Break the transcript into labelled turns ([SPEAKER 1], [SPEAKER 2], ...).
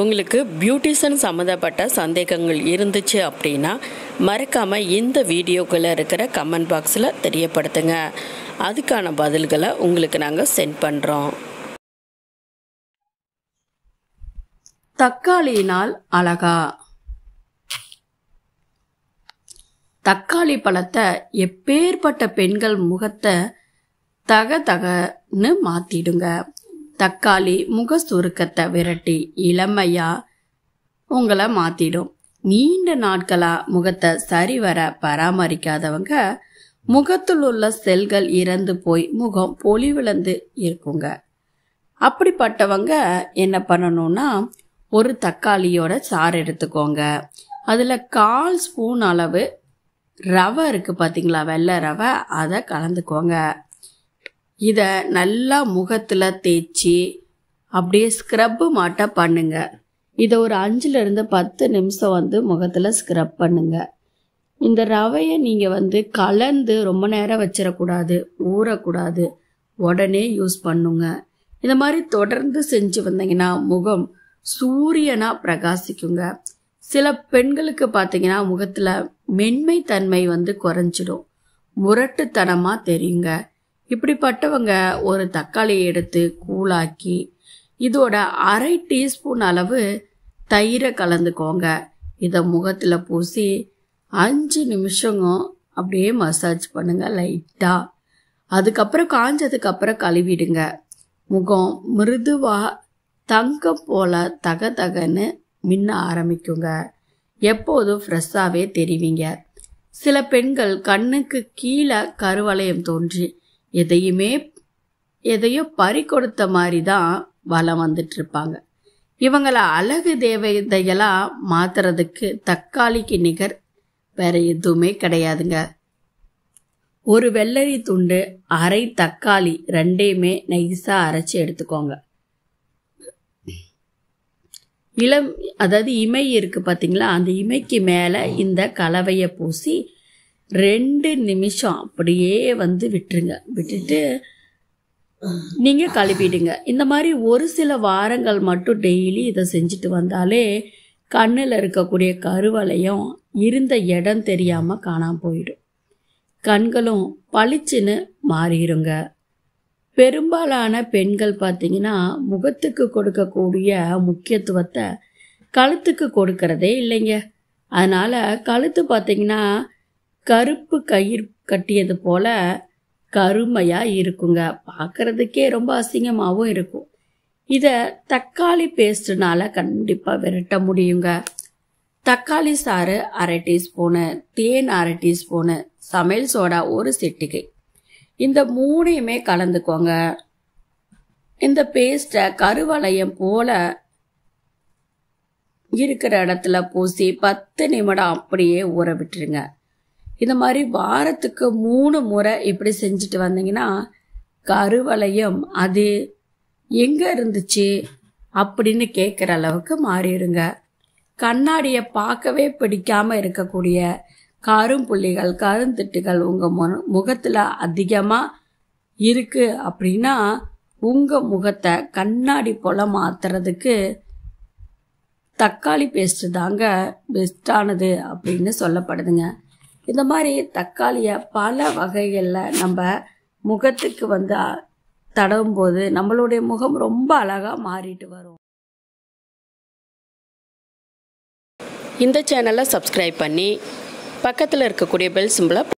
[SPEAKER 1] உங்களுக்கு பியூட்டிஷன் சம்மந்தப்பட்ட சந்தேகங்கள் இருந்துச்சு அப்படின்னா மறக்காமல் இந்த வீடியோக்குள்ளே இருக்கிற கமெண்ட் பாக்ஸில் தெரியப்படுத்துங்க அதுக்கான பதில்களை உங்களுக்கு நாங்கள் சென்ட் பண்ணுறோம் தக்காளியினால் அழகா தக்காளி பழத்தை எப்பேற்பட்ட பெண்கள் முகத்தை தக தகன்னு மாத்திடுங்க தக்காளி முக சுருக்கத்தை விரட்டி இளமையா உங்களை மாத்திடும் நீண்ட நாட்களா முகத்தை சரிவர பராமரிக்காதவங்க முகத்தில் உள்ள செல்கள் இறந்து போய் முகம் பொலிவிழந்து இருக்குங்க அப்படிப்பட்டவங்க என்ன பண்ணணும்னா ஒரு தக்காளியோட சாறு எடுத்துக்கோங்க அதில் கால் ஸ்பூன் அளவு ரவை இருக்குது பார்த்தீங்களா வெள்ளை ரவை அதை கலந்துக்கோங்க இதை நல்லா முகத்தில் தேய்ச்சி அப்படியே ஸ்க்ரப்பு மாட்ட பண்ணுங்க இதை ஒரு அஞ்சுலேருந்து பத்து நிமிஷம் வந்து முகத்தில் ஸ்க்ரப் பண்ணுங்க இந்த ரவையை நீங்கள் வந்து கலந்து ரொம்ப நேரம் வச்சிடக்கூடாது ஊறக்கூடாது உடனே யூஸ் பண்ணுங்க இந்த மாதிரி தொடர்ந்து செஞ்சு வந்தீங்கன்னா முகம் சூரியனாக பிரகாசிக்குங்க சில பெண்களுக்கு பார்த்தீங்கன்னா முகத்தில் மென்மை தன்மை வந்து குறைஞ்சிடும் முரட்டுத்தனமாக தெரியுங்க இப்படிப்பட்டவங்க ஒரு தக்காளியை எடுத்து கூழாக்கி இதோட அரை டீஸ்பூன் அளவு தயிரை கலந்துக்கோங்க இதை முகத்தில் பூசி அஞ்சு நிமிஷங்க அப்படியே மசாஜ் பண்ணுங்கள் லைட்டாக அதுக்கப்புறம் காஞ்சதுக்கப்புறம் கழுவிடுங்க முகம் மிருதுவாக தங்கம் போல தக தகன்னு மின்ன ஆரம்பிக்குங்க எப்போதும் ஃப்ரெஷ்ஷாகவே தெரிவிங்க சில பெண்கள் கண்ணுக்கு கீழே கருவளையம் தோன்றி எதையுமே எதையோ பறி கொடுத்த மாதிரி தான் வளம் வந்துட்டு இருப்பாங்க இவங்களை அழகு தேவதைகளாக மாத்துறதுக்கு தக்காளிக்கு நிகர் வேற எதுவுமே கிடையாதுங்க ஒரு வெள்ளரி துண்டு அரை தக்காளி ரெண்டையுமே நைஸாக அரைச்சி எடுத்துக்கோங்க இளம் அதாவது இமை இருக்குது பார்த்தீங்களா அந்த இமைக்கு மேலே இந்த கலவையை பூசி ரெண்டு நிமிஷம் அப்படியே வந்து விட்டுருங்க விட்டுட்டு நீங்கள் கழுப்பிடுங்க இந்த மாதிரி ஒரு சில வாரங்கள் மட்டும் டெய்லி இதை செஞ்சுட்டு வந்தாலே கண்ணில் இருக்கக்கூடிய கருவலையும் இருந்த இடம் தெரியாமல் காணாமல் போயிடும் கண்களும் பளிச்சுன்னு மாறிடுங்க பெரும்பாலான பெண்கள் பார்த்தீங்கன்னா முகத்துக்கு கொடுக்கக்கூடிய முக்கியத்துவத்தை கழுத்துக்கு கொடுக்கறதே இல்லைங்க அதனால் கழுத்து பார்த்திங்கன்னா கருப்பு கயிறு கட்டியது போல கருமையாக இருக்குங்க பார்க்குறதுக்கே ரொம்ப அசிங்கமாகவும் இருக்கும் இதை தக்காளி பேஸ்ட்னால கண்டிப்பாக விரட்ட முடியுங்க தக்காளி சாறு அரை டீஸ்பூனு தேன் அரை டீஸ்பூனு சமையல் சோடா ஒரு சிட்டிகை இந்த மூணையுமே கலந்துக்கோங்க இந்த பேஸ்ட்டை கருவளையம் போல இருக்கிற இடத்துல பூசி பத்து நிமிடம் அப்படியே ஊற விட்டுருங்க இந்த மாதிரி வாரத்துக்கு மூணு முறை இப்படி செஞ்சுட்டு வந்தீங்கன்னா கருவளையம் அது எங்கே இருந்துச்சு அப்படின்னு கேட்குற அளவுக்கு மாறிடுங்க கண்ணாடியை பார்க்கவே பிடிக்காம இருக்கக்கூடிய கரும்புள்ளிகள் கருந்திட்டுகள் உங்கள் மு முகத்தில் அதிகமாக இருக்குது அப்படின்னா உங்கள் முகத்தை கண்ணாடி போல் மாற்றுறதுக்கு தக்காளி பேஸ்ட்டு தாங்க பெஸ்ட்டானது அப்படின்னு சொல்லப்படுதுங்க இந்த மாதிரி தக்காளியை பல வகைகளில் நம்ம முகத்துக்கு வந்து தடவும் போது நம்மளுடைய முகம் ரொம்ப அழகாக மாறிட்டு வரும் இந்த சேனலை சப்ஸ்கிரைப் பண்ணி பக்கத்தில் இருக்கக்கூடிய பெல் சிம்பிளை